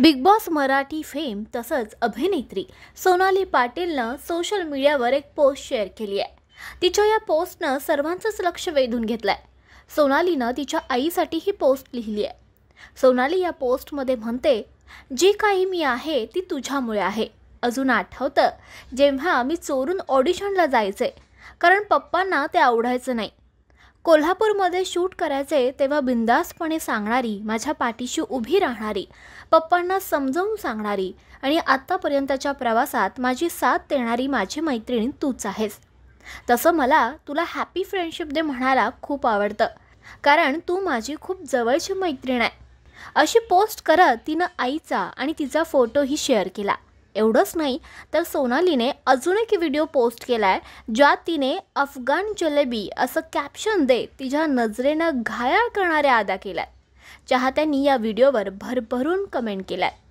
big boss Marathi fame तसंच अभिनेत्री Sonali पाटीलनं social मीडियावर एक पोस्ट शेअर केली आहे तिच्या या पोस्टनं सर्वांचंच लक्ष वेधून घेतलं आहे सोनालीनं तिच्या आईसाठी ही पोस्ट लिहिली आहे सोनाली या पोस्टमध्ये म्हणते जी काही मी आहे ती तुझ्यामुळे आहे अजून आठवतं जेव्हा मी चोरून ऑडिशनला जायचे कारण पप्पांना ते आवडायचं नाही कोल्हापूरमध्ये शूट करायचे तेव्हा बिंदासपणे सांगणारी माझ्या पाठीशी उभी राहणारी पप्पांना समजावून सांगणारी आणि आत्तापर्यंतच्या प्रवासात माझी साथ देणारी माझी मैत्रिणी तूच आहेस तसं मला तुला हॅपी फ्रेंडशिप डे म्हणायला खूप आवडतं कारण तू माझी खूप जवळची मैत्रीण आहे अशी पोस्ट करत तिनं आईचा आणि तिचा फोटोही शेअर केला एवढंच नाही तर सोनालीने अजून एक व्हिडिओ पोस्ट केला आहे ज्यात तिने अफगान जलेबी असं कॅप्शन दे तिच्या नजरेनं घायाळ करणाऱ्या अदा केल्या चाहत्यांनी या व्हिडिओवर भरभरून कमेंट केला आहे